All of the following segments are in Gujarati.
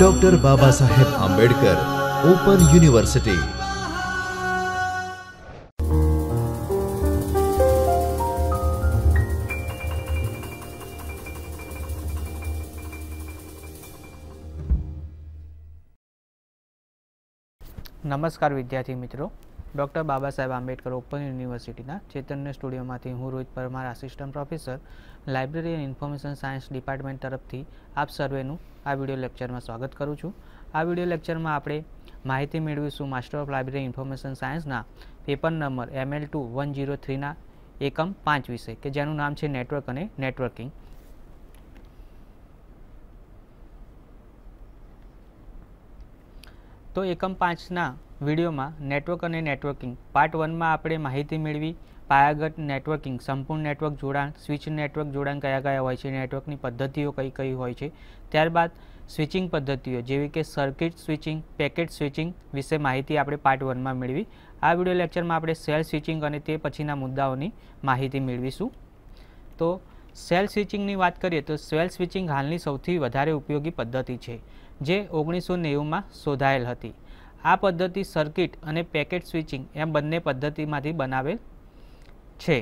doctor Baba Saheb Ambedkar open university नमस्कार विद्यार्थी मित्रों ડૉક્ટર બાબા સાહેબ આંબેડકર ઓપન યુનિવર્સિટીના ચેતન્ય સ્ટુડિયોમાંથી હું Rohit Parmar assistant professor library and information science department તરફથી આપ સર્વેનું આ વિડિયો લેક્ચરમાં સ્વાગત કરું છું આ વિડિયો લેક્ચરમાં આપણે માહિતી મેળવીશું માસ્ટર ઓફ લાઇબ્રેરી ઇન્ફોર્મેશન સાયન્સના paper number ML two one zero થ્રીના એકમ પાંચ વિષય કે જેનું નામ છે નેટવર્ક અને નેટવર્કિંગ તો એકમ પાંચના વિડીયોમાં નેટવર્ક અને નેટવર્કિંગ પાર્ટ વનમાં આપણે માહિતી મેળવી પાયાગત નેટવર્કિંગ સંપૂર્ણ નેટવર્ક જોડાણ સ્વિચ નેટવર્ક જોડાણ કયા કયા હોય છે નેટવર્કની પદ્ધતિઓ કઈ કઈ હોય છે ત્યારબાદ સ્વિચિંગ પદ્ધતિઓ જેવી કે સર્કિટ સ્વિચિંગ પેકેટ સ્વિચિંગ વિશે માહિતી આપણે પાર્ટ વનમાં મેળવી આ વિડીયો લેક્ચરમાં આપણે સેલ સ્વિચિંગ અને તે પછીના મુદ્દાઓની માહિતી મેળવીશું તો સેલ સ્વિચિંગની વાત કરીએ તો સેલ સ્વિચિંગ હાલની સૌથી વધારે ઉપયોગી પદ્ધતિ છે જે ઓગણીસો નેવુંમાં શોધાયેલ હતી આ પદ્ધતિ સર્કિટ અને પેકેટ સ્વિચિંગ એમ બંને પદ્ધતિમાંથી બનાવેલ છે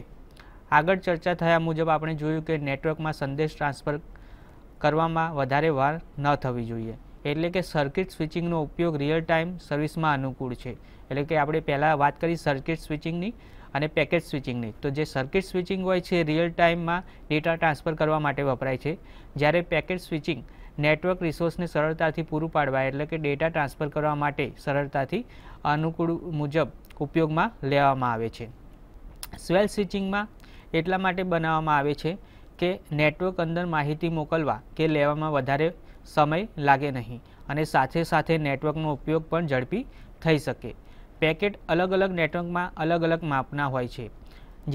આગળ ચર્ચા થયા મુજબ આપણે જોયું કે નેટવર્કમાં સંદેશ ટ્રાન્સફર કરવામાં વધારે વાર ન થવી જોઈએ એટલે કે સર્કિટ સ્વિચિંગનો ઉપયોગ રિયલ ટાઈમ સર્વિસમાં અનુકૂળ છે એટલે કે આપણે પહેલાં વાત કરી સર્કિટ સ્વિચિંગની અને પેકેટ સ્વિચિંગની તો જે સર્કિટ સ્વિચિંગ હોય છે રિયલ ટાઈમમાં ડેટા ટ્રાન્સફર કરવા માટે વપરાય છે જ્યારે પેકેટ સ્વિચિંગ નેટવર્ક રિસોર્સને સરળતાથી પૂરું પાડવા એટલે કે ડેટા ટ્રાન્સફર કરવા માટે સરળતાથી અનુકૂળ મુજબ ઉપયોગમાં લેવામાં આવે છે સ્વેલ સ્વિચિંગમાં એટલા માટે બનાવવામાં આવે છે કે નેટવર્ક અંદર માહિતી મોકલવા કે લેવામાં વધારે સમય લાગે નહીં અને સાથે સાથે નેટવર્કનો ઉપયોગ પણ ઝડપી થઈ શકે પેકેટ અલગ અલગ નેટવર્કમાં અલગ અલગ માપના હોય છે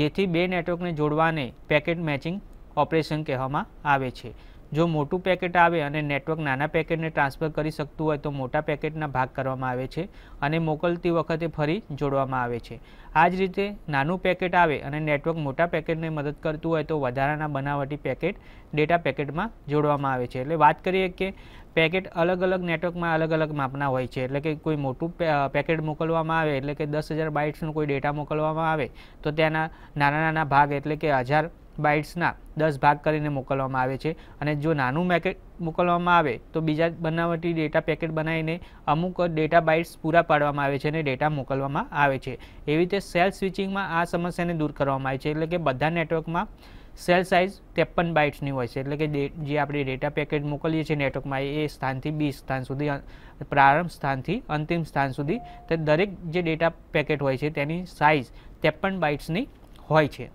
જેથી બે નેટવર્કને જોડવાને પેકેટ મેચિંગ ઓપરેશન કહેવામાં આવે છે જો મોટું પેકેટ આવે અને નેટવર્ક નાના પેકેટને ટ્રાન્સફર કરી શકતું હોય તો મોટા પેકેટના ભાગ કરવામાં આવે છે અને મોકલતી વખતે ફરી જોડવામાં આવે છે આ જ રીતે નાનું પેકેટ આવે અને નેટવર્ક મોટા પેકેટને મદદ કરતું હોય તો વધારાના બનાવટી પેકેટ ડેટા પેકેટમાં જોડવામાં આવે છે એટલે વાત કરીએ કે પેકેટ અલગ અલગ નેટવર્કમાં અલગ અલગ માપના હોય છે એટલે કે કોઈ મોટું પેકેટ મોકલવામાં આવે એટલે કે દસ હજાર બાઇટ્સનું કોઈ ડેટા મોકલવામાં આવે તો ત્યાંના નાના નાના ભાગ એટલે કે હજાર બાઇટ્સના દસ ભાગ કરીને મોકલવામાં આવે છે અને જો નાનું પેકેટ મોકલવામાં આવે તો બીજા બનાવટી ડેટા પેકેટ બનાવીને અમુક ડેટા બાઇટ્સ પૂરા પાડવામાં આવે છે અને ડેટા મોકલવામાં આવે છે એવી રીતે સેલ સ્વિચિંગમાં આ સમસ્યાને દૂર કરવામાં આવે છે એટલે કે બધા નેટવર્કમાં સેલ સાઇઝ ત્રેપન બાઇટ્સની હોય છે એટલે કે જે આપણે ડેટા પેકેટ મોકલીએ છીએ નેટવર્કમાં એ સ્થાનથી બી સ્થાન સુધી પ્રારંભ સ્થાનથી અંતિમ સ્થાન સુધી તે દરેક જે ડેટા પેકેટ હોય છે તેની સાઇઝ ત્રેપન બાઇટ્સની હોય છે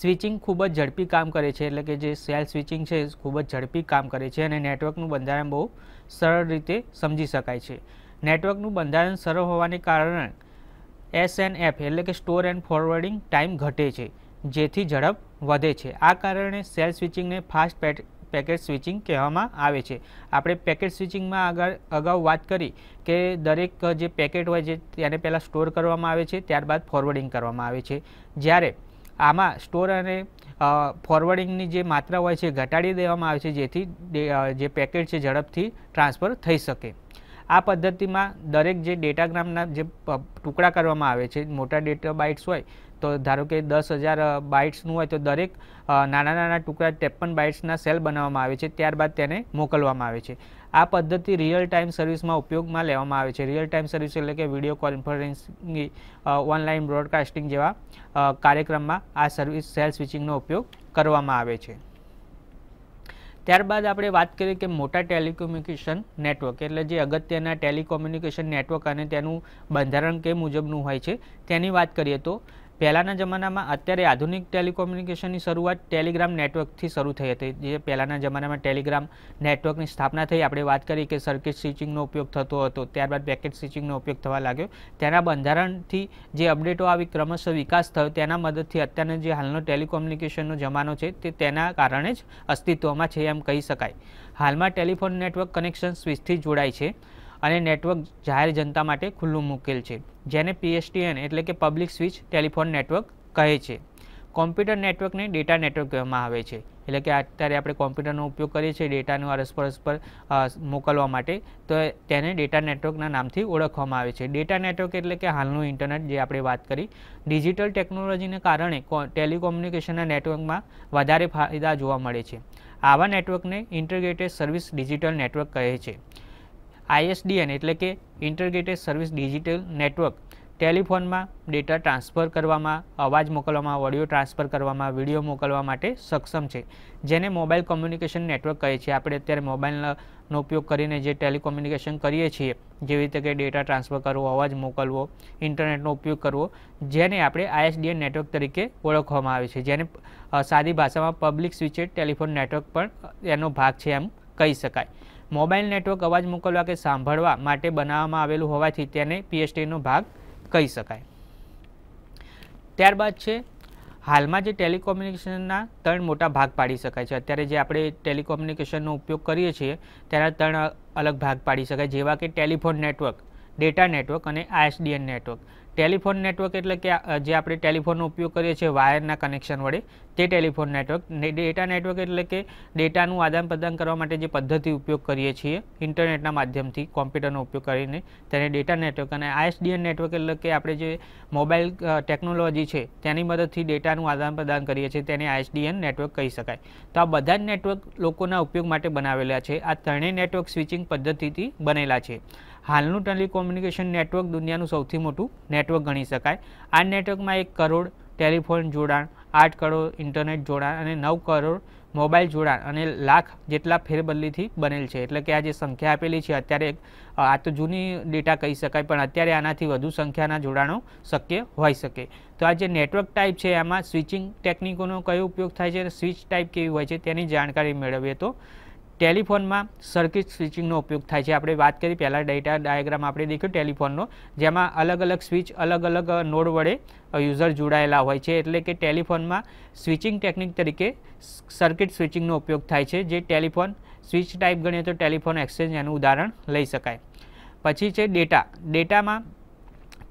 સ્વિચિંગ ખૂબ જ ઝડપી કામ કરે છે એટલે કે જે સેલ સ્વિચિંગ છે ખૂબ જ ઝડપી કામ કરે છે અને નેટવર્કનું બંધારણ બહુ સરળ રીતે સમજી શકાય છે નેટવર્કનું બંધારણ સરળ હોવાને કારણે એસએનએફ એટલે કે સ્ટોર એન્ડ ફોરવર્ડિંગ ટાઈમ ઘટે છે જેથી ઝડપ વધે છે આ કારણે સેલ સ્વિચિંગને ફાસ્ટ પેકેટ સ્વિચિંગ કહેવામાં આવે છે આપણે પેકેટ સ્વિચિંગમાં આગળ અગાઉ વાત કરી કે દરેક જે પેકેટ હોય છે તેને પહેલાં સ્ટોર કરવામાં આવે છે ત્યારબાદ ફોરવર્ડિંગ કરવામાં આવે છે જ્યારે આમાં સ્ટોર અને ફોરવર્ડિંગની જે માત્રા હોય છે ઘટાડી દેવામાં આવે છે જેથી જે પેકેટ છે ઝડપથી ટ્રાન્સફર થઈ શકે આ પદ્ધતિમાં દરેક જે ડેટાગ્રામના જે ટુકડા કરવામાં આવે છે મોટા ડેટા બાઇટ્સ હોય તો ધારો કે દસ હજાર બાઇટ્સનું હોય તો દરેક નાના નાના ટુકડા ત્રેપન બાઇટ્સના સેલ બનાવવામાં આવે છે ત્યારબાદ તેને મોકલવામાં આવે છે આ પદ્ધતિ રિયલ ટાઈમ સર્વિસમાં ઉપયોગમાં લેવામાં આવે છે રિયલ ટાઈમ સર્વિસ એટલે કે વિડીયો કોન્ફરન્સિંગ ઓનલાઈન બ્રોડકાસ્ટિંગ જેવા કાર્યક્રમમાં આ સર્વિસ સેલ સ્વિચિંગનો ઉપયોગ કરવામાં આવે છે ત્યારબાદ આપણે વાત કરીએ કે મોટા ટેલિકોમ્યુનિકેશન નેટવર્ક એટલે જે અગત્યના ટેલિકોમ્યુનિકેશન નેટવર્ક અને તેનું બંધારણ કે મુજબનું હોય છે તેની વાત કરીએ તો પહેલાના જમાનામાં અત્યારે આધુનિક ટેલિકોમ્યુનિકેશનની શરૂઆત ટેલિગ્રામ નેટવર્કથી શરૂ થઈ હતી જે પહેલાના જમાનામાં ટેલિગ્રામ નેટવર્કની સ્થાપના થઈ આપણે વાત કરી કે સર્કિટ સ્વિચિંગનો ઉપયોગ થતો હતો ત્યારબાદ પેકેટ સ્વિચિંગનો ઉપયોગ થવા લાગ્યો તેના બંધારણથી જે અપડેટો આવી ક્રમશઃ વિકાસ થયો તેના મદદથી અત્યારે જે હાલનો ટેલિકોમ્યુનિકેશનનો જમાનો છે તે તેના કારણે જ અસ્તિત્વમાં છે એમ કહી શકાય હાલમાં ટેલિફોન નેટવર્ક કનેક્શન સ્વિચથી જોડાય છે અને નેટવર્ક જાહેર જનતા માટે ખુલ્લું મૂકેલ છે જેને પીએસટીએન એટલે કે પબ્લિક સ્વિચ ટેલિફોન નેટવર્ક કહે છે કોમ્પ્યુટર નેટવર્કને ડેટા નેટવર્ક કહેવામાં આવે છે એટલે કે અત્યારે આપણે કોમ્પ્યુટરનો ઉપયોગ કરીએ છીએ ડેટાનું અરસપરસ પર મોકલવા માટે તો તેને ડેટા નેટવર્કના નામથી ઓળખવામાં આવે છે ડેટા નેટવર્ક એટલે કે હાલનું ઇન્ટરનેટ જે આપણે વાત કરી ડિજિટલ ટેકનોલોજીને કારણે ટેલિકોમ્યુનિકેશનના નેટવર્કમાં વધારે ફાયદા જોવા મળે છે આવા નેટવર્કને ઇન્ટરગ્રેટેડ સર્વિસ ડિજિટલ નેટવર્ક કહે છે આઈએસડીએન એટલે કે ઇન્ટરગ્રેટેડ સર્વિસ ડિજિટલ નેટવર્ક ટેલિફોનમાં ડેટા ટ્રાન્સફર કરવામાં અવાજ મોકલવામાં ઓડિયો ટ્રાન્સફર કરવામાં વિડીયો મોકલવા માટે સક્ષમ છે જેને મોબાઈલ કોમ્યુનિકેશન નેટવર્ક કહે છે આપણે અત્યારે મોબાઈલનો ઉપયોગ કરીને જે ટેલિકોમ્યુનિકેશન કરીએ છીએ જેવી રીતે કે ડેટા ટ્રાન્સફર કરવો અવાજ મોકલવો ઇન્ટરનેટનો ઉપયોગ કરવો જેને આપણે આઈએસડીએન નેટવર્ક તરીકે ઓળખવામાં આવે છે જેને સાદી ભાષામાં પબ્લિક સ્વિચેડ ટેલિફોન નેટવર્ક પણ એનો ભાગ છે એમ કહી શકાય મોબાઈલ નેટવર્ક અવાજ મોકલવા કે સાંભળવા માટે બનાવવામાં આવેલું હોવાથી તેને પીએસટીનો ભાગ કહી શકાય ત્યારબાદ છે હાલમાં જે ટેલિકોમ્યુનિકેશનના ત્રણ મોટા ભાગ પાડી શકાય છે અત્યારે જે આપણે ટેલિકોમ્યુનિકેશનનો ઉપયોગ કરીએ છીએ તેના ત્રણ અલગ ભાગ પાડી શકાય જેવા કે ટેલિફોન નેટવર્ક ડેટા નેટવર્ક અને આઈએસડીએન નેટવર્ક ટેલિફોન નેટવર્ક એટલે કે જે આપણે ટેલિફોનનો ઉપયોગ કરીએ છીએ વાયરના કનેક્શન વડે તે ટેલિફોન નેટવર્ક ડેટા નેટવર્ક એટલે કે ડેટાનું આદાન પ્રદાન કરવા માટે જે પદ્ધતિ ઉપયોગ કરીએ છીએ ઇન્ટરનેટના માધ્યમથી કોમ્પ્યુટરનો ઉપયોગ કરીને તેને ડેટા નેટવર્ક અને આઈએસડીએન નેટવર્ક એટલે કે આપણે જે મોબાઈલ ટેકનોલોજી છે તેની મદદથી ડેટાનું આદાન પ્રદાન કરીએ છીએ તેને આઈએસડીએન નેટવર્ક કહી શકાય તો આ બધા જ નેટવર્ક લોકોના ઉપયોગ માટે બનાવેલા છે આ ત્રણેય નેટવર્ક સ્વિચિંગ પદ્ધતિથી બનેલા છે હાલનું ટેલિકોમ્યુનિકેશન નેટવર્ક દુનિયાનું સૌથી મોટું નેટવર્ક ગણી શકાય આ નેટવર્કમાં એક કરોડ ટેલિફોન જોડાણ આઠ કરોડ ઇન્ટરનેટ જોડાણ અને નવ કરોડ મોબાઈલ જોડાણ અને લાખ જેટલા ફેરબદલીથી બનેલ છે એટલે કે આ જે સંખ્યા આપેલી છે અત્યારે આ તો જૂની ડેટા કહી શકાય પણ અત્યારે આનાથી વધુ સંખ્યાના જોડાણો શક્ય હોઈ શકે તો આ જે નેટવર્ક ટાઈપ છે એમાં સ્વિચિંગ ટેકનિકોનો કયો ઉપયોગ થાય છે અને સ્વિચ ટાઈપ કેવી હોય છે તેની જાણકારી મેળવીએ તો ટેલિફોનમાં સર્કિટ સ્વિચિંગનો ઉપયોગ થાય છે આપણે વાત કરી પહેલાં ડેટા ડાયાગ્રામ આપણે દેખ્યો ટેલિફોનનો જેમાં અલગ અલગ સ્વિચ અલગ અલગ નોડ વડે યુઝર જોડાયેલા હોય છે એટલે કે ટેલિફોનમાં સ્વિચિંગ ટેકનિક તરીકે સર્કિટ સ્વિચિંગનો ઉપયોગ થાય છે જે ટેલિફોન સ્વિચ ટાઈપ ગણીએ તો ટેલિફોન એક્સચેન્જ એનું ઉદાહરણ લઈ શકાય પછી છે ડેટા ડેટામાં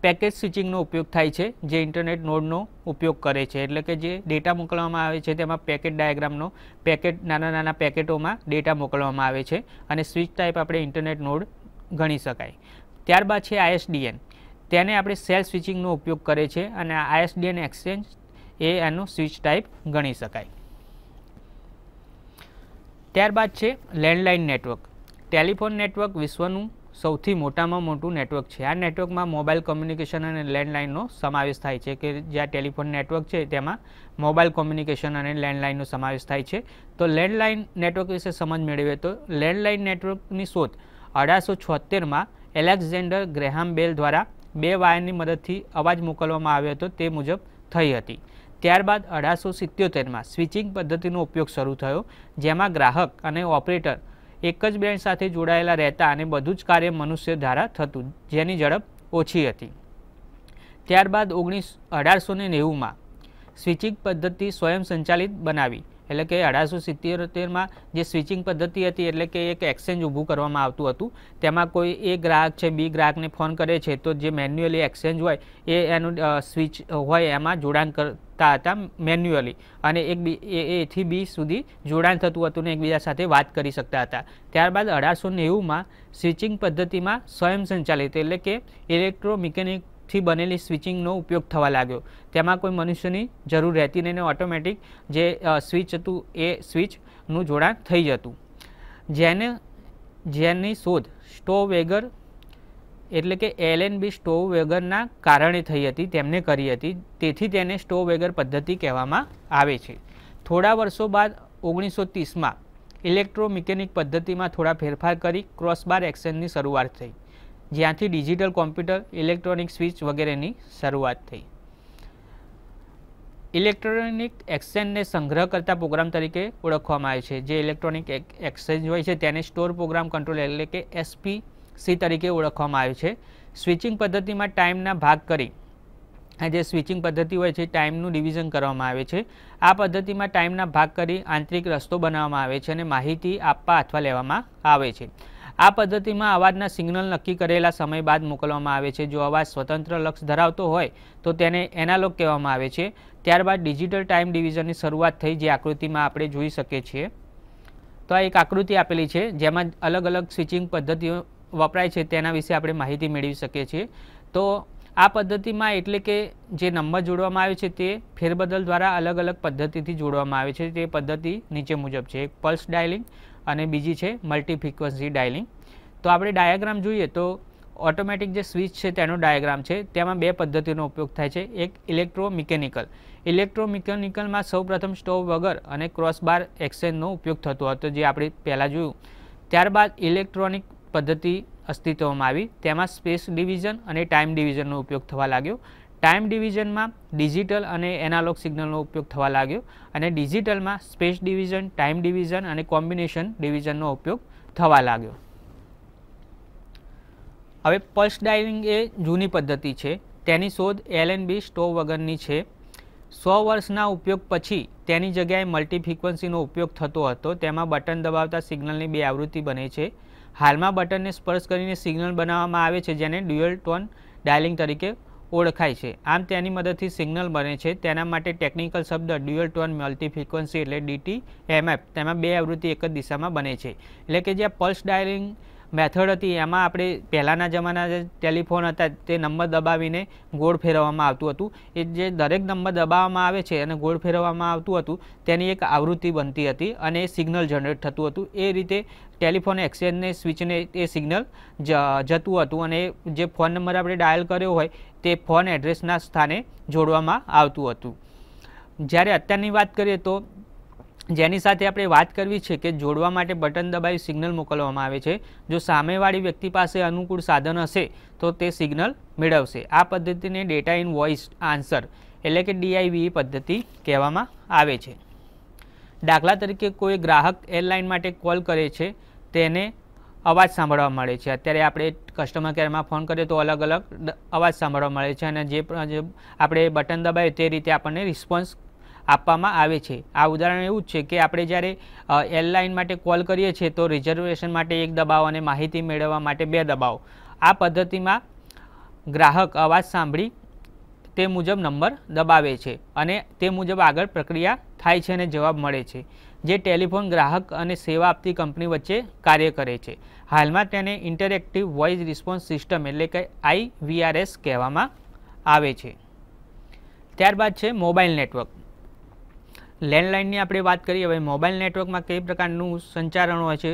પેકેજ સ્વિચિંગનો ઉપયોગ થાય છે જે ઇન્ટરનેટ નોડનો ઉપયોગ કરે છે એટલે કે જે ડેટા મોકલવામાં આવે છે તેમાં પેકેટ ડાયાગ્રામનો પેકેટ નાના નાના પેકેટોમાં ડેટા મોકલવામાં આવે છે અને સ્વિચ ટાઈપ આપણે ઇન્ટરનેટ નોડ ગણી શકાય ત્યારબાદ છે આઈએસડીએન તેને આપણે સેલ સ્વિચિંગનો ઉપયોગ કરે છે અને આઈએસડીએન એક્સચેન્જ એ એનો સ્વિચ ટાઈપ ગણી શકાય ત્યારબાદ છે લેન્ડલાઇન નેટવર્ક ટેલિફોન નેટવર્ક વિશ્વનું સૌથી મોટામાં મોટું નેટવર્ક છે આ નેટવર્કમાં મોબાઈલ કોમ્યુનિકેશન અને લેન્ડલાઇનનો સમાવેશ થાય છે કે જ્યાં ટેલિફોન નેટવર્ક છે તેમાં મોબાઈલ કોમ્યુનિકેશન અને લેન્ડલાઇનનો સમાવેશ થાય છે તો લેન્ડલાઇન નેટવર્ક વિશે સમજ મેળવીએ તો લેન્ડલાઇન નેટવર્કની શોધ અઢારસો છોતેરમાં એલેક્ઝેન્ડર ગ્રેહામ બેલ દ્વારા બે વાયરની મદદથી અવાજ મોકલવામાં આવ્યો હતો તે મુજબ થઈ હતી ત્યારબાદ અઢારસો સિત્યોતેરમાં સ્વિચિંગ પદ્ધતિનો ઉપયોગ શરૂ થયો જેમાં ગ્રાહક અને ઓપરેટર એક જ બેન્ડ સાથે જોડાયેલા રહેતા અને બધું જ કાર્ય મનુષ્ય દ્વારા થતું જેની ઝડપ ઓછી હતી ત્યારબાદ ઓગણીસ અઢારસો ને નેવુંમાં સ્વિચિંગ પદ્ધતિ સ્વયં સંચાલિત બનાવી એટલે કે અઢારસો સિત્તેરમાં જે સ્વિચિંગ પદ્ધતિ હતી એટલે કે એક એક્સચેન્જ ઊભું કરવામાં આવતું હતું તેમાં કોઈ એ ગ્રાહક છે બી ગ્રાહકને ફોન કરે છે તો જે મેન્યુઅલી એક્સચેન્જ હોય એ એનું સ્વિચ હોય એમાં જોડાણ કરતા હતા મેન્યુઅલી અને એક બી એથી બી સુધી જોડાણ થતું હતું ને એકબીજા સાથે વાત કરી શકતા હતા ત્યારબાદ અઢારસો નેવુંમાં સ્વિચિંગ પદ્ધતિમાં સ્વયં સંચાલિત એટલે કે ઇલેક્ટ્રોમિકેનિક થી બનેલી સ્વિચિંગનો ઉપયોગ થવા લાગ્યો તેમાં કોઈ મનુષ્યની જરૂર રહેતી નહીં ઓટોમેટિક જે સ્વિચ હતું એ સ્વિચનું જોડાણ થઈ જતું જેને જેની શોધ સ્ટોવેગર એટલે કે એલ એન એલએનબી સ્ટોવેગરના કારણે થઈ હતી તેમને કરી હતી તેથી તેને સ્ટોવેગર પદ્ધતિ કહેવામાં આવે છે થોડા વર્ષો બાદ ઓગણીસો ત્રીસમાં ઇલેક્ટ્રોમિકેનિક પદ્ધતિમાં થોડા ફેરફાર કરી ક્રોસબાર એક્શનની શરૂઆત થઈ જ્યાંથી ડિજિટલ કોમ્પ્યુટર ઇલેક્ટ્રોનિક સ્વિચ વગેરેની શરૂઆત થઈ ઇલેક્ટ્રોનિક એક્સચેન્જને સંગ્રહ કરતા પ્રોગ્રામ તરીકે ઓળખવામાં આવે છે જે ઇલેક્ટ્રોનિક એક્સચેન્જ હોય છે તેને સ્ટોર પ્રોગ્રામ કંટ્રોલ એટલે કે એસપીસી તરીકે ઓળખવામાં આવે છે સ્વિચિંગ પદ્ધતિમાં ટાઈમના ભાગ કરી જે સ્વિચિંગ પદ્ધતિ હોય છે ટાઈમનું ડિવિઝન કરવામાં આવે છે આ પદ્ધતિમાં ટાઈમના ભાગ કરી આંતરિક રસ્તો બનાવવામાં આવે છે અને માહિતી આપવા અથવા લેવામાં આવે છે આ પદ્ધતિમાં અવાજના સિગ્નલ નક્કી કરેલા સમય બાદ મોકલવામાં આવે છે જો અવાજ સ્વતંત્ર લક્ષ ધરાવતો હોય તો તેને એનાલોગ કહેવામાં આવે છે ત્યારબાદ ડિજિટલ ટાઈમ ડિવિઝનની શરૂઆત થઈ જે આકૃતિમાં આપણે જોઈ શકીએ છીએ તો આ એક આકૃતિ આપેલી છે જેમાં અલગ અલગ સ્વિચિંગ પદ્ધતિઓ વપરાય છે તેના વિશે આપણે માહિતી મેળવી શકીએ છીએ તો આ પદ્ધતિમાં એટલે કે જે નંબર જોડવામાં આવે છે તે ફેરબદલ દ્વારા અલગ અલગ પદ્ધતિથી જોડવામાં આવે છે તે પદ્ધતિ નીચે મુજબ છે એક પલ્સ ડાયલિંગ અને બીજી છે મલ્ટી ફ્રિક્વન્સી ડાયલિંગ તો આપણે ડાયાગ્રામ જોઈએ તો ઓટોમેટિક જે સ્વિચ છે તેનો ડાયાગ્રામ છે તેમાં બે પદ્ધતિનો ઉપયોગ થાય છે એક ઇલેક્ટ્રોમિકેનિકલ ઇલેક્ટ્રોમિકેનિકલમાં સૌપ્રથમ સ્ટોવ વગર અને ક્રોસબાર એક્સચેન્જનો ઉપયોગ થતો હતો જે આપણે પહેલાં જોયું ત્યારબાદ ઇલેક્ટ્રોનિક પદ્ધતિ અસ્તિત્વમાં આવી તેમાં સ્પેસ ડિવિઝન અને ટાઈમ ડિવિઝનનો ઉપયોગ થવા લાગ્યો ટાઈમ ડિવિઝનમાં ડિજિટલ અને એનાલોગ સિગ્નલનો ઉપયોગ થવા લાગ્યો અને ડિજિટલમાં સ્પેસ ડિવિઝન ટાઈમ ડિવિઝન અને કોમ્બિનેશન ડિવિઝનનો ઉપયોગ થવા લાગ્યો હવે પલ્સ ડાઇવિંગ એ જૂની પદ્ધતિ છે તેની શોધ એલ એન બી સ્ટો વગરની છે સો વર્ષના ઉપયોગ પછી તેની જગ્યાએ મલ્ટી ફ્રિકવન્સીનો ઉપયોગ થતો હતો તેમાં બટન દબાવતા સિગ્નલની બે આવૃત્તિ બને છે હાલમાં બટનને સ્પર્શ કરીને સિગ્નલ બનાવવામાં આવે છે જેને ડ્યુઅલ ટોન ડાયલિંગ તરીકે ઓળખાય છે આમ તેની મદદથી સિગ્નલ બને છે તેના માટે ટેકનિકલ શબ્દ ડ્યુઅલ ટોન મલ્ટી ફ્રિક્વન્સી એટલે ડીટી એમએફ તેમાં બે આવૃત્તિ એક જ દિશામાં બને છે એટલે કે જે પલ્સ ડાયલિંગ મેથડ હતી એમાં આપણે પહેલાંના જમાના જે ટેલિફોન હતા તે નંબર દબાવીને ગોળ ફેરવવામાં આવતું હતું એ જે દરેક નંબર દબાવવામાં આવે છે અને ગોળ ફેરવવામાં આવતું હતું તેની એક આવૃત્તિ બનતી હતી અને એ સિગ્નલ જનરેટ થતું હતું એ રીતે ટેલિફોન એક્સચેન્જને સ્વિચને એ સિગ્નલ જતું હતું અને જે ફોન નંબર આપણે ડાયલ કર્યો હોય તે ફોન એડ્રેસના સ્થાને જોડવામાં આવતું હતું જ્યારે અત્યારની વાત કરીએ તો જેની સાથે આપણે વાત કરવી છે કે જોડવા માટે બટન દબાવી સિગ્નલ મોકલવામાં આવે છે જો સામેવાળી વ્યક્તિ પાસે અનુકૂળ સાધન હશે તો તે સિગ્નલ મેળવશે આ પદ્ધતિને ડેટા ઇન વોઇસ આન્સર એટલે કે ડીઆઈવીઈ પદ્ધતિ કહેવામાં આવે છે દાખલા તરીકે કોઈ ગ્રાહક એરલાઇન માટે કોલ કરે છે તેને અવાજ સાંભળવા મળે છે અત્યારે આપણે કસ્ટમર કેરમાં ફોન કરીએ તો અલગ અલગ અવાજ સાંભળવા મળે છે અને જે આપણે બટન દબાવીએ તે રીતે આપણને રિસ્પોન્સ આપવામાં આવે છે આ ઉદાહરણ એવું જ છે કે આપણે જ્યારે એરલાઇન માટે કોલ કરીએ છીએ તો રિઝર્વેશન માટે એક દબાવ અને માહિતી મેળવવા માટે બે દબાવ આ પદ્ધતિમાં ગ્રાહક અવાજ સાંભળી તે મુજબ નંબર દબાવે છે અને તે મુજબ આગળ પ્રક્રિયા થાય છે અને જવાબ મળે છે જે ટેલિફોન ગ્રાહક અને સેવા આપતી કંપની વચ્ચે કાર્ય કરે છે હાલમાં તેને ઇન્ટરેક્ટિવ વોઇસ રિસ્પોન્સ સિસ્ટમ એટલે કે આઈવીઆરએસ કહેવામાં આવે છે ત્યારબાદ છે મોબાઈલ નેટવર્ક લેન્ડલાઇનની આપણે વાત કરીએ હવે મોબાઈલ નેટવર્કમાં કઈ પ્રકારનું સંચારણ હોય છે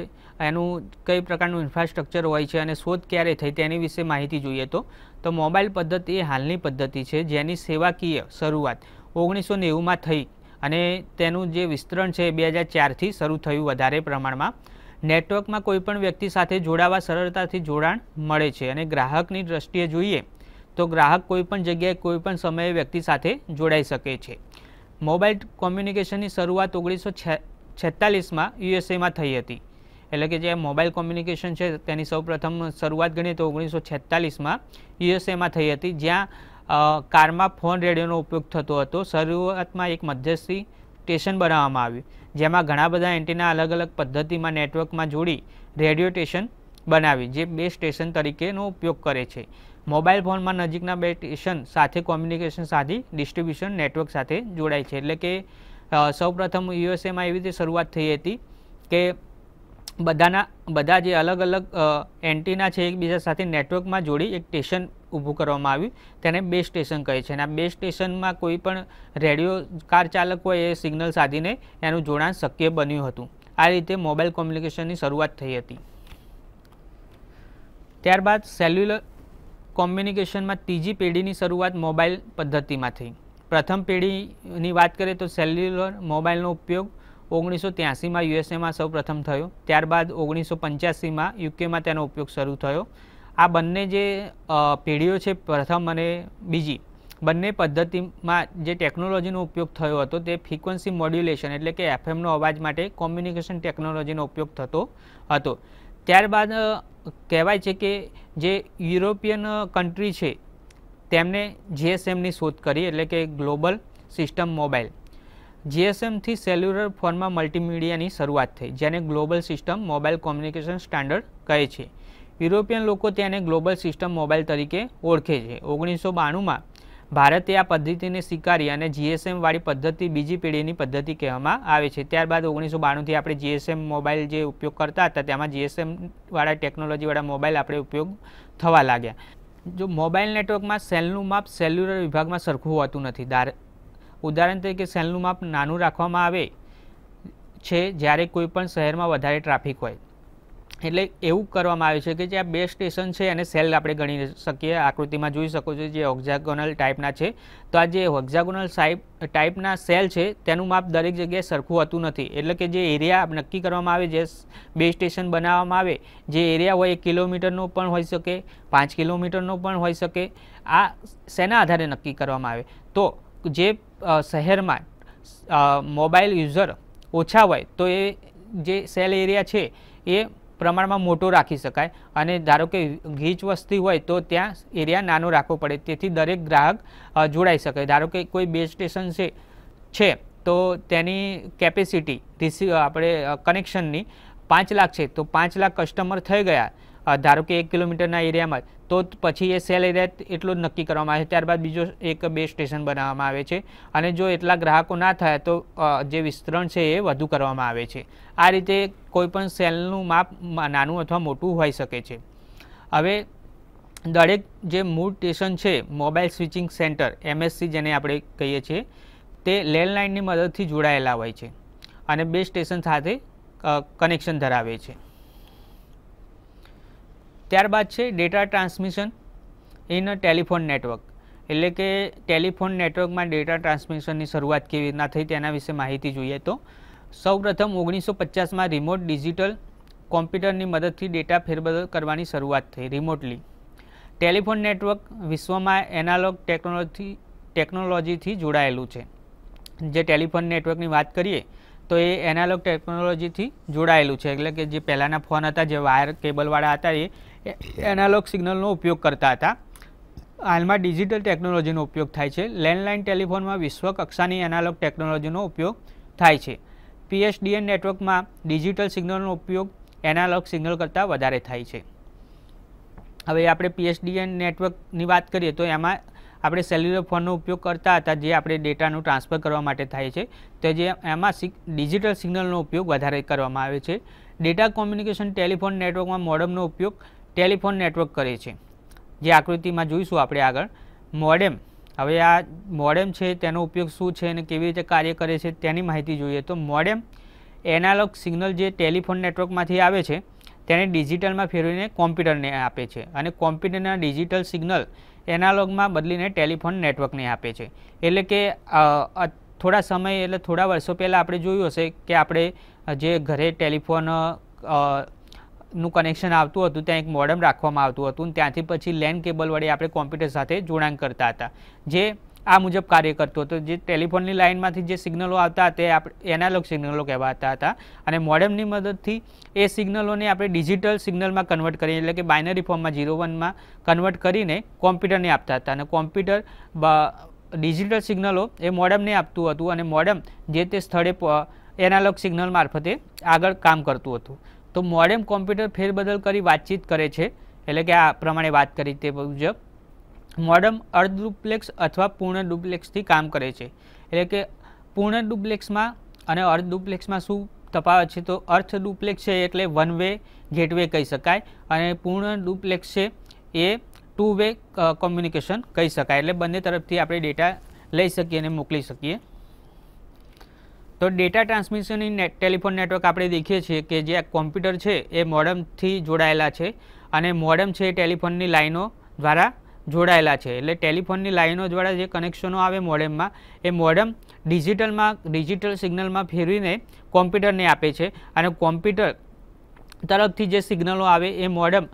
એનું કઈ પ્રકારનું ઇન્ફ્રાસ્ટ્રક્ચર હોય છે અને શોધ ક્યારે થઈ તેની વિશે માહિતી જોઈએ તો તો મોબાઈલ પદ્ધતિ એ હાલની પદ્ધતિ છે જેની સેવાકીય શરૂઆત ઓગણીસો નેવુંમાં થઈ અને તેનું જે વિસ્તરણ છે બે હજાર ચારથી શરૂ થયું વધારે પ્રમાણમાં નેટવર્કમાં કોઈપણ વ્યક્તિ સાથે જોડાવા સરળતાથી જોડાણ મળે છે અને ગ્રાહકની દ્રષ્ટિએ જોઈએ તો ગ્રાહક કોઈપણ જગ્યાએ કોઈપણ સમયે વ્યક્તિ સાથે જોડાઈ શકે છે મોબાઈલ કોમ્યુનિકેશનની શરૂઆત ઓગણીસો છેતાલીસમાં યુએસએમાં થઈ હતી એટલે કે જે મોબાઈલ કોમ્યુનિકેશન છે તેની સૌપ્રથમ શરૂઆત ગણીએ તો ઓગણીસો છેતાલીસમાં યુએસએમાં થઈ હતી જ્યાં કારમાં ફોન રેડિયોનો ઉપયોગ થતો હતો શરૂઆતમાં એક મધ્યસ્થી સ્ટેશન બનાવવામાં આવ્યું જેમાં ઘણા બધા એન્ટીના અલગ અલગ પદ્ધતિમાં નેટવર્કમાં જોડી રેડિયો સ્ટેશન બનાવી જે બે સ્ટેશન તરીકેનો ઉપયોગ કરે છે મોબાઈલ ફોનમાં નજીકના બે સ્ટેશન સાથે કોમ્યુનિકેશન સાધી ડિસ્ટ્રીબ્યુશન નેટવર્ક સાથે જોડાય છે એટલે કે સૌપ્રથમ યુએસએમાં એવી રીતે શરૂઆત થઈ હતી કે બધાના બધા જે અલગ અલગ એન્ટીના છે એકબીજા સાથે નેટવર્કમાં જોડી એક સ્ટેશન ઊભું કરવામાં આવ્યું તેને બે સ્ટેશન કહે છે અને આ બે સ્ટેશનમાં કોઈ પણ રેડિયો કાર ચાલક હોય એ સિગ્નલ સાધીને એનું જોડાણ શક્ય બન્યું હતું આ રીતે મોબાઈલ કોમ્યુનિકેશનની શરૂઆત થઈ હતી ત્યારબાદ સેલ્યુલર કોમ્યુનિકેશનમાં ત્રીજી પેઢીની શરૂઆત મોબાઈલ પદ્ધતિમાં થઈ પ્રથમ પેઢીની વાત કરીએ તો સેલ્યુલર મોબાઈલનો ઉપયોગ ઓગણીસો ત્યાસીમાં યુએસએમાં સૌ પ્રથમ થયો ત્યારબાદ ઓગણીસો પંચ્યાસીમાં યુકેમાં તેનો ઉપયોગ શરૂ થયો આ બંને જે પેઢીઓ છે પ્રથમ અને બીજી બંને પદ્ધતિમાં જે ટેકનોલોજીનો ઉપયોગ થયો હતો તે ફ્રિકવન્સી મોડ્યુલેશન એટલે કે એફએમનો અવાજ માટે કોમ્યુનિકેશન ટેકનોલોજીનો ઉપયોગ થતો હતો ત્યારબાદ કહેવાય છે કે જે યુરોપિયન કન્ટ્રી છે તેમને જીએસએમની શોધ કરી એટલે કે ગ્લોબલ સિસ્ટમ મોબાઈલ જીએસએમથી સેલ્યુલર ફોનમાં મલ્ટીમીડિયાની શરૂઆત થઈ જેને global system mobile communication standard કહે છે યુરોપિયન લોકો તેને ગ્લોબલ સિસ્ટમ મોબાઈલ તરીકે ઓળખે છે ઓગણીસો બાણુંમાં ભારતે આ પદ્ધતિને સ્વીકારી અને જીએસએમવાળી પદ્ધતિ બીજી પેઢીની પદ્ધતિ કહેવામાં આવે છે ત્યારબાદ ઓગણીસો બાણુંથી આપણે જીએસએમ મોબાઈલ જે ઉપયોગ કરતા હતા તેમાં જીએસએમવાળા ટેકનોલોજીવાળા મોબાઈલ આપણે ઉપયોગ થવા લાગ્યા જો મોબાઈલ નેટવર્કમાં સેલનું માપ સેલ્યુલર વિભાગમાં સરખું હોતું નથી ઉદાહરણ તરીકે સેલનું માપ નાનું રાખવામાં આવે છે જ્યારે કોઈપણ શહેરમાં વધારે ટ્રાફિક હોય એટલે એવું કરવામાં આવ્યું છે કે જે આ બે સ્ટેશન છે એને સેલ આપણે ગણી શકીએ આકૃતિમાં જોઈ શકો છો જે ઓક્ઝાગોનલ ટાઈપના છે તો આ જે ઓક્ઝાગોનલ સાઇપ ટાઈપના સેલ છે તેનું માપ દરેક જગ્યાએ સરખું હતું નથી એટલે કે જે એરિયા નક્કી કરવામાં આવે જે બે સ્ટેશન બનાવવામાં આવે જે એરિયા હોય એ કિલોમીટરનો પણ હોઈ શકે પાંચ કિલોમીટરનો પણ હોઈ શકે આ શેના આધારે નક્કી કરવામાં આવે તો જે શહેરમાં મોબાઈલ યુઝર ઓછા હોય તો એ જે સેલ એરિયા છે એ પ્રમાણમાં મોટો રાખી શકાય અને ધારો કે ગીચ વસ્તી હોય તો ત્યાં એરિયા નાનો રાખવો પડે તેથી દરેક ગ્રાહક જોડાઈ શકે ધારો કે કોઈ બે સ્ટેશન છે છે તો તેની કેપેસિટી રિસી આપણે કનેક્શનની પાંચ લાખ છે તો પાંચ લાખ કસ્ટમર થઈ ગયા ધારો કે એક કિલોમીટરના એરિયામાં તો પછી એ સેલ એરિયા એટલું જ નક્કી કરવામાં આવે છે ત્યારબાદ બીજો એક બે સ્ટેશન બનાવવામાં આવે છે અને જો એટલા ગ્રાહકો ના થાય તો જે વિસ્તરણ છે એ વધુ કરવામાં આવે છે આ રીતે કોઈપણ સેલનું માપ નાનું અથવા મોટું હોઈ શકે છે હવે દરેક જે મૂળ સ્ટેશન છે મોબાઈલ સ્વિચિંગ સેન્ટર એમએસસી જેને આપણે કહીએ છીએ તે લેન્ડલાઇનની મદદથી જોડાયેલા હોય છે અને બે સ્ટેશન સાથે કનેક્શન ધરાવે છે ત્યારબાદ છે data transmission in a telephone network એટલે કે ટેલિફોન નેટવર્કમાં ડેટા ટ્રાન્સમિશનની શરૂઆત કેવી રીતના થઈ તેના વિશે માહિતી જોઈએ તો સૌપ્રથમ ઓગણીસો પચાસમાં રિમોટ ડિજિટલ કોમ્પ્યુટરની મદદથી ડેટા ફેરબદલ કરવાની શરૂઆત થઈ રિમોટલી ટેલિફોન નેટવર્ક વિશ્વમાં એનાલોગ ટેકનોલોજી ટેકનોલોજીથી જોડાયેલું છે જે ટેલિફોન નેટવર્કની વાત કરીએ તો એ એનાલોગ ટેકનોલોજીથી જોડાયેલું છે એટલે કે જે પહેલાંના ફોન હતા જે વાયર કેબલવાળા હતા એ એનાલોગ સિગ્નલનો ઉપયોગ કરતા હતા હાલમાં ડિજિટલ ટેકનોલોજીનો ઉપયોગ થાય છે લેન્ડલાઇન ટેલિફોનમાં વિશ્વ કક્ષાની એનાલોગ ટેકનોલોજીનો ઉપયોગ થાય છે પીએસડીએન નેટવર્કમાં ડિજિટલ સિગ્નલનો ઉપયોગ એનાલોગ સિગ્નલ કરતાં વધારે થાય છે હવે આપણે પીએચડીએન નેટવર્કની વાત કરીએ તો એમાં આપણે સેલ્યુલર ફોનનો ઉપયોગ કરતા હતા જે આપણે ડેટાનું ટ્રાન્સફર કરવા માટે થાય છે તો જે એમાં ડિજિટલ સિગ્નલનો ઉપયોગ વધારે કરવામાં આવે છે ડેટા કોમ્યુનિકેશન ટેલિફોન નેટવર્કમાં મોડમનો ઉપયોગ ટેલિફોન નેટવર્ક કરે છે જે આકૃતિમાં જોઈશું આપણે આગળ મોડેમ હવે આ મોડેમ છે તેનો ઉપયોગ શું છે અને કેવી રીતે કાર્ય કરે છે તેની માહિતી જોઈએ તો મોડેમ એનાલોગ સિગ્નલ જે ટેલિફોન નેટવર્કમાંથી આવે છે તેને ડિજિટલમાં ફેરવીને કોમ્પ્યુટરને આપે છે અને કોમ્પ્યુટરના ડિજિટલ સિગ્નલ એનાલોગમાં બદલીને ટેલિફોન નેટવર્કને આપે છે એટલે કે થોડા સમય એટલે થોડા વર્ષો પહેલાં આપણે જોયું હશે કે આપણે જે ઘરે ટેલિફોન નું કનેક્શન આવતું હતું ત્યાં એક મોડમ રાખવામાં આવતું હતું ત્યાંથી પછી લેન્ડ કેબલ વડે આપણે કોમ્પ્યુટર સાથે જોડાણ કરતા હતા જે આ મુજબ કાર્ય કરતો હતો જે ટેલિફોનની લાઇનમાંથી જે સિગ્નલો આવતા તે આપણે એનાલોગ સિગ્નલો કહેવાતા હતા અને મોડમની મદદથી એ સિગ્નલોને આપણે ડિજિટલ સિગ્નલમાં કન્વર્ટ કરીએ એટલે કે બાઇનરી ફોર્મમાં ઝીરો વનમાં કન્વર્ટ કરીને કોમ્પ્યુટરને આપતા હતા અને કોમ્પ્યુટર ડિજિટલ સિગ્નલો એ મોડમને આપતું હતું અને મોડમ જે તે સ્થળે એનાલોગ સિગ્નલ મારફતે આગળ કામ કરતું હતું તો મોડેમ કોમ્પ્યુટર ફેરબદલ કરી વાતચીત કરે છે એટલે કે આ પ્રમાણે વાત કરી તે મુજબ મોડમ અર્ધડુપ્લેક્સ અથવા પૂર્ણ ડુપ્લેક્સથી કામ કરે છે એટલે કે પૂર્ણ ડુપ્લેક્સમાં અને અર્ધ ડુપ્લેક્સમાં શું તફાવત છે તો અર્થ ડુપ્લેક્સ છે એટલે વન વે ગેટવે કહી શકાય અને પૂર્ણ ડુપ્લેક્સ છે એ ટુ વે કોમ્યુનિકેશન કહી શકાય એટલે બંને તરફથી આપણે ડેટા લઈ શકીએ અને મોકલી શકીએ તો ડેટા ટ્રાન્સમિશન ટેલિફોન નેટવર્ક આપણે દેખીએ છીએ કે જે કોમ્પ્યુટર છે એ મોડમથી જોડાયેલા છે અને મોડમ છે એ ટેલિફોનની લાઇનો દ્વારા જોડાયેલા છે એટલે ટેલિફોનની લાઇનો દ્વારા જે કનેક્શનો આવે મોડેમમાં એ મોડમ ડિજિટલમાં ડિજિટલ સિગ્નલમાં ફેરવીને કોમ્પ્યુટરને આપે છે અને કોમ્પ્યુટર તરફથી જે સિગ્નલો આવે એ મોડમ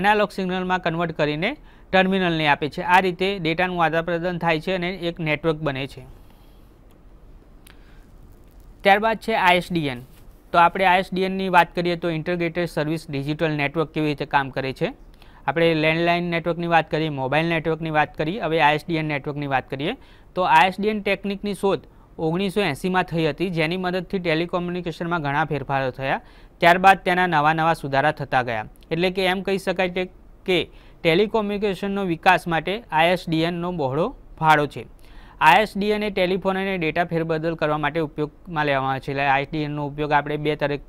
એનાલોગ સિગ્નલમાં કન્વર્ટ કરીને ટર્મિનલને આપે છે આ રીતે ડેટાનું આદાન પ્રદાન થાય છે અને એક નેટવર્ક બને છે ત્યારબાદ છે આઈએસડીએન તો આપણે આઈએસડીએનની વાત કરીએ તો ઇન્ટરગ્રેટેડ સર્વિસ ડિજિટલ નેટવર્ક કેવી રીતે કામ કરે છે આપણે લેન્ડલાઇન નેટવર્કની વાત કરીએ મોબાઈલ નેટવર્કની વાત કરીએ હવે આઈએસડીએન નેટવર્કની વાત કરીએ તો આઈએસડીએન ટેકનિકની શોધ ઓગણીસો એંસીમાં થઈ હતી જેની મદદથી ટેલિકોમ્યુનિકેશનમાં ઘણા ફેરફારો થયા ત્યારબાદ તેના નવા નવા સુધારા થતા ગયા એટલે કે એમ કહી શકાય કે ટેલિકોમ્યુનિકેશનનો વિકાસ માટે આઈએસડીએનનો બહોળો ફાળો છે આઈએસડી અને ટેલિફોન અને ડેટા ફેરબદલ કરવા માટે ઉપયોગમાં લેવામાં આવે છે એટલે આઈએસડીએનનો ઉપયોગ આપણે બે તરીક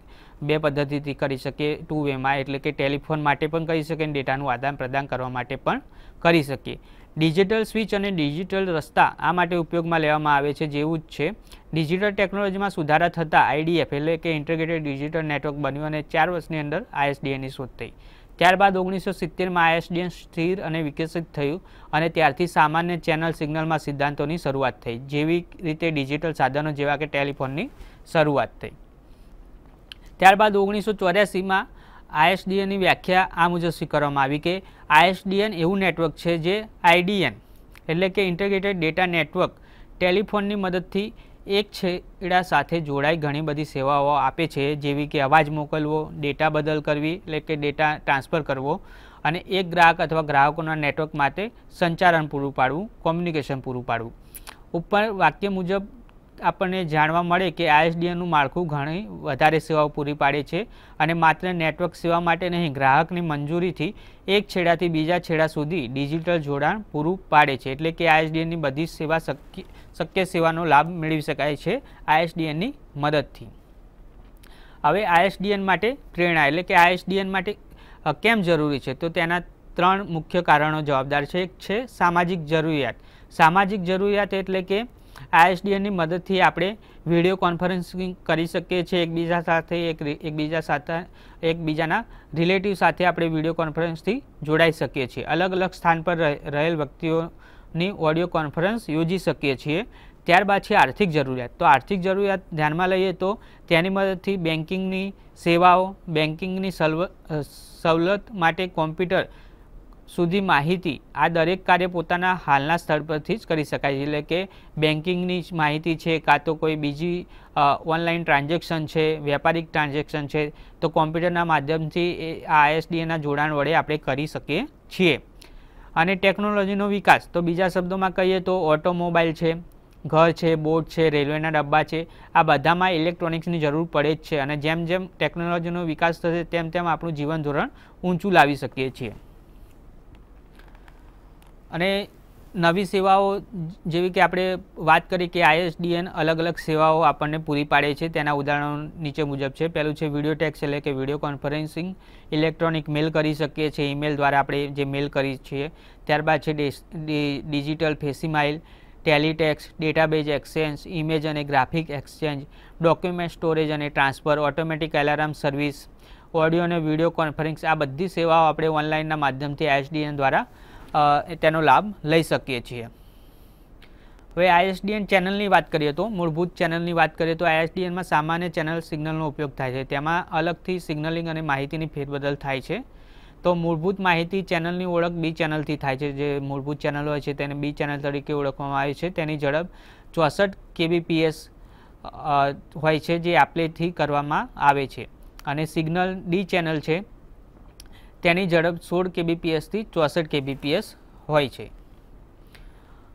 બે પદ્ધતિથી કરી શકીએ ટુ વેમાં એટલે કે ટેલિફોન માટે પણ કરી શકીએ અને ડેટાનું આદાન પ્રદાન કરવા માટે પણ કરી શકીએ ડિજિટલ સ્વિચ અને ડિજિટલ રસ્તા આ માટે ઉપયોગમાં લેવામાં આવે છે જેવું જ છે ડિજિટલ ટેકનોલોજીમાં સુધારા થતાં આઈડીએફ એટલે કે ઇન્ટિગ્રેટેડ ડિજિટલ નેટવર્ક બન્યું અને ચાર વર્ષની અંદર આઈએસડીએની શોધ થઈ ત્યારબાદ ઓગણીસો સિત્તેરમાં આઈએસડીએન સ્થિર અને વિકસિત થયું અને ત્યારથી સામાન્ય ચેનલ સિગ્નલમાં સિદ્ધાંતોની શરૂઆત થઈ જેવી રીતે ડિજિટલ સાધનો જેવા કે ટેલિફોનની શરૂઆત થઈ ત્યારબાદ ઓગણીસો ચોર્યાસીમાં આઈએસડીએનની વ્યાખ્યા આ મુજબ સ્વીકારવામાં આવી કે આઈએસડીએન એવું નેટવર્ક છે જે આઈડીએન એટલે કે ઇન્ટરગ્રેટેડ ડેટા નેટવર્ક ટેલિફોનની મદદથી એક છેડા સાથે જોડાઈ ઘણી બધી સેવાઓ આપે છે જેવી કે અવાજ મોકલવો ડેટા બદલ કરવી એટલે કે ડેટા ટ્રાન્સફર કરવો અને એક ગ્રાહક અથવા ગ્રાહકોના નેટવર્ક માટે સંચાલન પૂરું પાડવું કોમ્યુનિકેશન પૂરું પાડવું ઉપર વાક્ય મુજબ આપણને જાણવા મળે કે આઈએસડીએનનું માળખું ઘણી વધારે સેવાઓ પૂરી પાડે છે અને માત્ર નેટવર્ક સેવા માટે નહીં ગ્રાહકની મંજૂરીથી એક છેડાથી બીજા છેડા સુધી ડિજિટલ જોડાણ પૂરું પાડે છે એટલે કે આઈએસડીએનની બધી સેવા શક્ય શક્ય સેવાનો લાભ મેળવી શકાય છે આઈએસડીએનની મદદથી હવે આઈએસડીએન માટે પ્રેરણા એટલે કે આઈએસડીએન માટે કેમ જરૂરી છે તો તેના ત્રણ મુખ્ય કારણો જવાબદાર છે એક છે સામાજિક જરૂરિયાત સામાજિક જરૂરિયાત એટલે કે આઈએસડીએનની મદદથી આપણે વિડીયો કોન્ફરન્સિંગ કરી શકીએ છીએ એકબીજા સાથે એક એકબીજા સાથે એકબીજાના રિલેટિવ સાથે આપણે વિડીયો કોન્ફરન્સથી જોડાઈ શકીએ છીએ અલગ અલગ સ્થાન પર રહેલ વ્યક્તિઓ ની ઓડિયો કોન્ફરન્સ યોજી શકીએ છીએ ત્યારબાદ છે આર્થિક જરૂરિયાત તો આર્થિક જરૂરિયાત ધ્યાનમાં લઈએ તો તેની મદદથી બેન્કિંગની સેવાઓ બેન્કિંગની સવલત માટે કોમ્પ્યુટર સુધી માહિતી આ દરેક કાર્ય પોતાના હાલના સ્થળ પરથી જ કરી શકાય છે એટલે કે બેન્કિંગની માહિતી છે કાં તો કોઈ બીજી ઓનલાઈન ટ્રાન્ઝેક્શન છે વ્યાપારિક ટ્રાન્ઝેક્શન છે તો કોમ્પ્યુટરના માધ્યમથી એ આઈએસડીએના જોડાણ વડે આપણે કરી શકીએ છીએ અને ટેકનોલોજીનો વિકાસ તો બીજા શબ્દોમાં કહીએ તો ઓટોમોબાઈલ છે ઘર છે બોટ છે રેલવેના ડબ્બા છે આ બધામાં ઇલેક્ટ્રોનિક્સની જરૂર પડે જ છે અને જેમ જેમ ટેકનોલોજીનો વિકાસ થશે તેમ તેમ આપણું જીવન ધોરણ ઊંચું લાવી શકીએ છીએ અને નવી સેવાઓ જેવી કે આપણે વાત કરીએ કે આઈએસડીએન અલગ અલગ સેવાઓ આપણને પૂરી પાડે છે તેના ઉદાહરણો નીચે મુજબ છે પહેલું છે વિડીયો ટેક્સ એટલે કે વિડીયો કોન્ફરન્સિંગ ઇલેક્ટ્રોનિક મેલ કરી શકીએ છીએ ઈમેલ દ્વારા આપણે જે મેલ કરીએ છીએ ત્યારબાદ છે digital facsimile teletex database exchange image અને ગ્રાફિક એક્સચેન્જ ડોક્યુમેન્ટ સ્ટોરેજ અને transfer automatic alarm service audio અને વિડીયો કોન્ફરન્સ આ બધી સેવાઓ આપણે ઓનલાઈનના માધ્યમથી આઈએસડીએન દ્વારા તેનો લાભ લઈ શકીએ છીએ હવે આઈએસડીએન ચેનલની વાત કરીએ તો મૂળભૂત ચેનલની વાત કરીએ તો આઈએસડીએનમાં સામાન્ય ચેનલ સિગ્નલનો ઉપયોગ થાય છે તેમાં અલગથી સિગ્નલિંગ અને માહિતીની ફેરબદલ થાય છે તો મૂળભૂત માહિતી ચેનલની ઓળખ બી ચેનલથી થાય છે જે મૂળભૂત ચેનલ હોય છે તેને બી ચેનલ તરીકે ઓળખવામાં આવે છે તેની ઝડપ ચોસઠ કેબીપીએસ હોય છે જે આપલેથી કરવામાં આવે છે અને સિગ્નલ ડી ચેનલ છે તેની ઝડપ સોળ કેબીપીએસથી ચોસઠ કેબીપીએસ હોય છે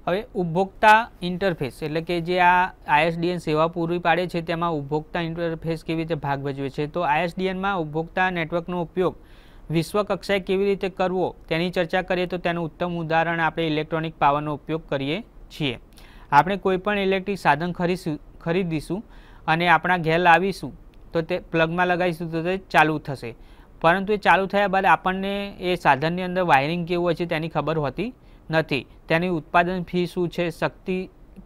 હવે ઉપભોક્તા ઇન્ટરફેસ એટલે કે જે આ આઈએસડીએન સેવા પૂરી પાડે છે તેમાં ઉપભોક્તા ઇન્ટરફેસ કેવી રીતે ભાગ ભજવે છે તો આઈએસડીએનમાં ઉપભોક્તા નેટવર્કનો ઉપયોગ વિશ્વકક્ષાએ કેવી રીતે કરવો તેની ચર્ચા કરીએ તો તેનું ઉત્તમ ઉદાહરણ આપણે ઇલેક્ટ્રોનિક પાવરનો ઉપયોગ કરીએ છીએ આપણે કોઈપણ ઇલેક્ટ્રિક સાધન ખરીશું ખરીદીશું અને આપણા ઘેર લાવીશું તો તે પ્લગમાં લગાવીશું તો તે ચાલુ થશે પરંતુ એ ચાલુ થયા બાદ આપણને એ સાધનની અંદર વાયરિંગ કેવું હોય છે તેની ખબર હોતી નથી તેની ઉત્પાદન ફી શું છે શક્તિ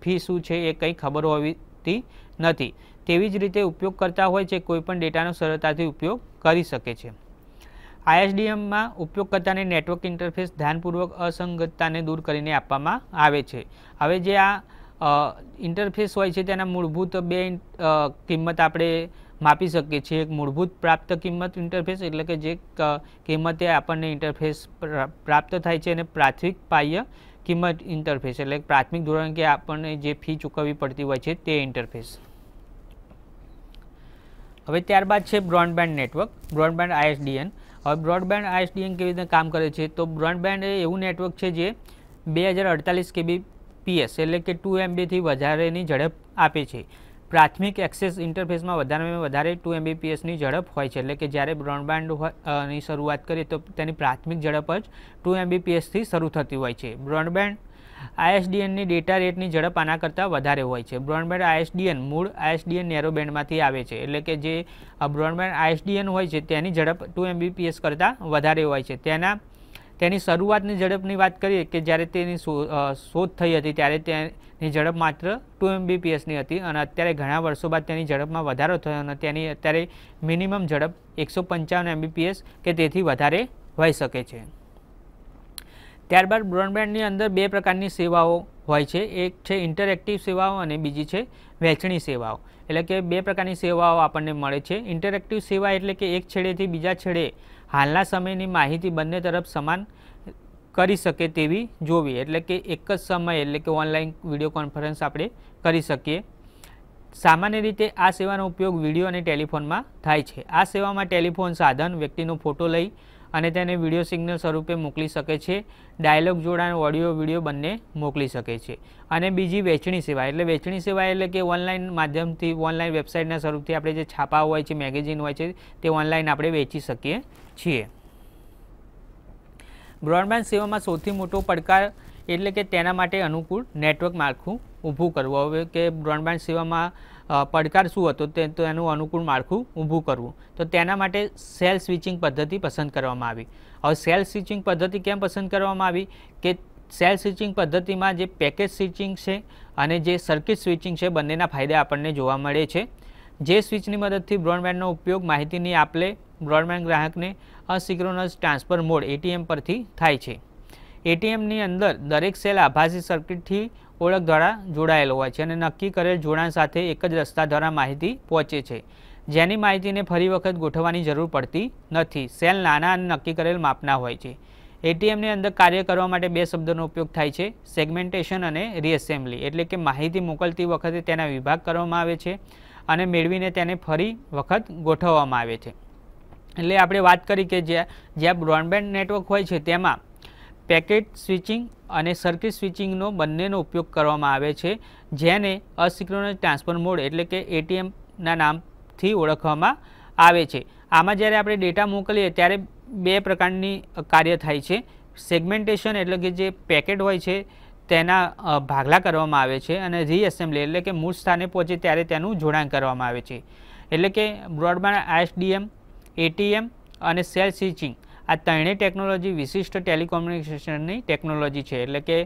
ફી શું છે એ કંઈ ખબર હોતી નથી તેવી જ રીતે ઉપયોગ કરતા હોય છે કોઈપણ ડેટાનો સરળતાથી ઉપયોગ કરી શકે છે આઈએસડીએમમાં ઉપયોગ કરતાને નેટવર્ક ઇન્ટરફેસ ધ્યાનપૂર્વક અસંગતતાને દૂર કરીને આપવામાં આવે છે હવે જે આ ઇન્ટરફેસ હોય છે તેના મૂળભૂત બે કિંમત આપણે માપી શકીએ છીએ એક મૂળભૂત પ્રાપ્ત કિંમત ઇન્ટરફેસ એટલે કે જે કિંમતે આપણને ઇન્ટરફેસ પ્રાપ્ત થાય છે અને પ્રાથમિક પાય કિંમત ઇન્ટરફેસ એટલે પ્રાથમિક ધોરણ કે આપણને જે ફી ચૂકવવી પડતી હોય છે તે ઇન્ટરફેસ હવે ત્યારબાદ છે બ્રોડબેન્ડ નેટવર્ક બ્રોડબેન્ડ આઈએસડીએન હવે બ્રોડબેન્ડ આઈએસડીએન કેવી રીતે કામ કરે છે તો બ્રોડબેન્ડ એ એવું નેટવર્ક છે જે બે હજાર અડતાલીસ કેબી પીએસ એટલે કે ટુ એમબીથી વધારેની ઝડપ આપે છે પ્રાથમિક એક્સેસ ઇન્ટરફેસમાં વધારેમાં વધારે ટુ એમબીપીએસની ઝડપ હોય છે એટલે કે જ્યારે બ્રોડબેન્ડની શરૂઆત કરીએ તો તેની પ્રાથમિક ઝડપ જ ટુ એમબીપીએસથી શરૂ થતી હોય છે બ્રોડબેન્ડ આઈએસડીએનની ડેટા રેટની ઝડપ આના કરતાં વધારે હોય છે બ્રોડબેન્ડ આઈએસડીએન મૂળ આઈએસડીએન બેન્ડમાંથી આવે છે એટલે કે જે બ્રોડબેન્ડ આઈએસડીએન હોય છે તેની ઝડપ ટુ એમબીપીએસ કરતાં વધારે હોય છે તેના તેની શરૂઆતની ઝડપની વાત કરીએ કે જ્યારે તેની શોધ થઈ હતી ત્યારે તેની ઝડપ માત્ર ટુ એમબીપીએસની હતી અને અત્યારે ઘણા વર્ષો બાદ તેની ઝડપમાં વધારો થયો અને તેની અત્યારે મિનિમમ ઝડપ એકસો પંચાવન એમબીપીએસ કે તેથી વધારે હોઈ શકે છે ત્યારબાદ બ્રોડબેન્ડની અંદર બે પ્રકારની સેવાઓ હોય છે એક છે ઇન્ટરેક્ટિવ સેવાઓ અને બીજી છે વહેંચણી સેવાઓ એટલે કે બે પ્રકારની સેવાઓ આપણને મળે છે ઇન્ટરેક્ટિવ સેવા એટલે કે એક છેડેથી બીજા છેડે હાલના સમયની માહિતી બંને તરફ સમાન કરી શકે તેવી જોવી એટલે કે એક જ સમયે એટલે કે ઓનલાઈન વિડીયો કોન્ફરન્સ આપણે કરી શકીએ સામાન્ય રીતે આ સેવાનો ઉપયોગ વિડીયો અને ટેલિફોનમાં થાય છે આ સેવામાં ટેલિફોન સાધન વ્યક્તિનો ફોટો લઈ અને તેને વિડીયો સિગ્નલ સ્વરૂપે મોકલી શકે છે ડાયલોગ જોડાણ ઓડિયો વિડીયો બંને મોકલી શકે છે અને બીજી વેચણી સેવા એટલે વેચણી સેવા એટલે કે ઓનલાઈન માધ્યમથી ઓનલાઈન વેબસાઇટના સ્વરૂપથી આપણે જે છાપા હોય છે મેગેઝિન હોય છે તે ઓનલાઈન આપણે વેચી શકીએ છીએ બ્રોડબેન્ડ સેવામાં સૌથી મોટો પડકાર એટલે કે તેના માટે અનુકૂળ નેટવર્ક માળખું ઊભું કરવું હવે કે બ્રોડબેન્ડ સેવામાં પડકાર શું હતો તે તો એનું અનુકૂળ માળખું ઊભું કરવું તો તેના માટે સેલ સ્વિચિંગ પદ્ધતિ પસંદ કરવામાં આવી હવે સેલ સ્વિચિંગ પદ્ધતિ કેમ પસંદ કરવામાં આવી કે સેલ સ્વિચિંગ પદ્ધતિમાં જે પેકેજ સ્વિચિંગ છે અને જે સર્કિટ સ્વિચિંગ છે બંનેના ફાયદા આપણને જોવા મળે છે જે સ્વિચની મદદથી બ્રોડબેન્ડનો ઉપયોગ માહિતીની આપલે બ્રોડબેન્ડ ગ્રાહકને અસિક્રોનસ ટ્રાન્સફર મોડ એટીએમ પરથી થાય છે એટીએમની અંદર દરેક સેલ આભાસી સર્કિટથી ઓળખ દ્વારા જોડાયેલો હોય છે અને નક્કી કરેલ જોડાણ સાથે એક જ રસ્તા દ્વારા માહિતી પહોંચે છે જેની માહિતીને ફરી વખત ગોઠવવાની જરૂર પડતી નથી સેલ નાના અને નક્કી કરેલ માપના હોય છે એટીએમની અંદર કાર્ય કરવા માટે બે શબ્દોનો ઉપયોગ થાય છે સેગમેન્ટેશન અને રીએસેમ્બલી એટલે કે માહિતી મોકલતી વખતે તેના વિભાગ કરવામાં આવે છે અને મેળવીને તેને ફરી વખત ગોઠવવામાં આવે છે એટલે આપણે વાત કરી કે જ્યાં જ્યાં બ્રોડબેન્ડ નેટવર્ક હોય છે તેમાં પેકેટ સ્વિચિંગ અને સર્કિટ સ્વિચિંગનો બંનેનો ઉપયોગ કરવામાં આવે છે જેને અસિક્રોનસ ટ્રાન્સફર મોડ એટલે કે એટીએમના નામથી ઓળખવામાં આવે છે આમાં જ્યારે આપણે ડેટા મોકલીએ ત્યારે બે પ્રકારની કાર્ય થાય છે સેગમેન્ટેશન એટલે કે જે પેકેટ હોય છે તેના ભાગલા કરવામાં આવે છે અને રીએસેમ્બલી એટલે કે મૂળ સ્થાને પહોંચે ત્યારે તેનું જોડાણ કરવામાં આવે છે એટલે કે બ્રોડબેન્ડ એસડીએમ એટીએમ અને સેલ સ્વિચિંગ આ ત્રણેય ટેકનોલોજી વિશિષ્ટ ટેલિકોમ્યુનિકેશનની ટેકનોલોજી છે એટલે કે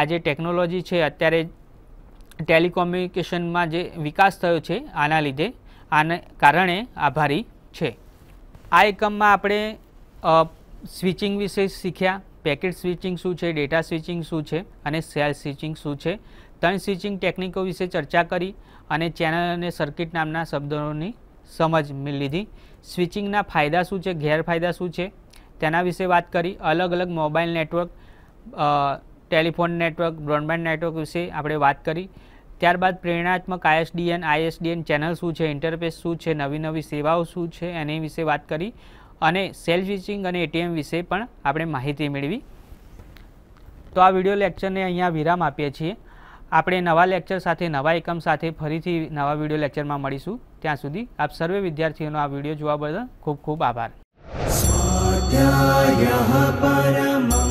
આ જે ટેકનોલોજી છે અત્યારે ટેલિકોમ્યુનિકેશનમાં જે વિકાસ થયો છે આના લીધે આને કારણે આભારી છે આ એકમમાં આપણે સ્વિચિંગ વિશે શીખ્યા પેકેટ સ્વિચિંગ શું છે ડેટા સ્વિચિંગ શું છે અને સેલ સ્વિચિંગ શું છે ત્રણ સ્વિચિંગ ટેકનિકો વિશે ચર્ચા કરી અને ચેનલ અને સર્કિટ નામના શબ્દોની સમજ લીધી સ્વિચિંગના ફાયદા શું છે ગેરફાયદા શું છે તેના વિશે વાત કરી અલગ અલગ mobile network telephone network broadband network વિશે આપણે વાત કરી ત્યારબાદ પ્રેરણાત્મક આઈએસડીએન આઈએસડીએન ચેનલ શું છે ઇન્ટરફેસ શું છે નવી નવી સેવાઓ શું છે એની વિશે વાત કરી અને સેલ્ફ ટીચિંગ અને એટીએમ વિશે પણ આપણે માહિતી મેળવી તો આ વિડિયો લેક્ચરને અહીંયા વિરામ આપીએ છીએ આપણે નવા લેક્ચર સાથે નવા એકમ સાથે ફરીથી નવા વિડિયો લેક્ચરમાં મળીશું ત્યાં સુધી આપ સર્વે વિદ્યાર્થીઓનો આ વિડીયો જોવા બદલ ખૂબ ખૂબ આભાર अध्यायः परमम्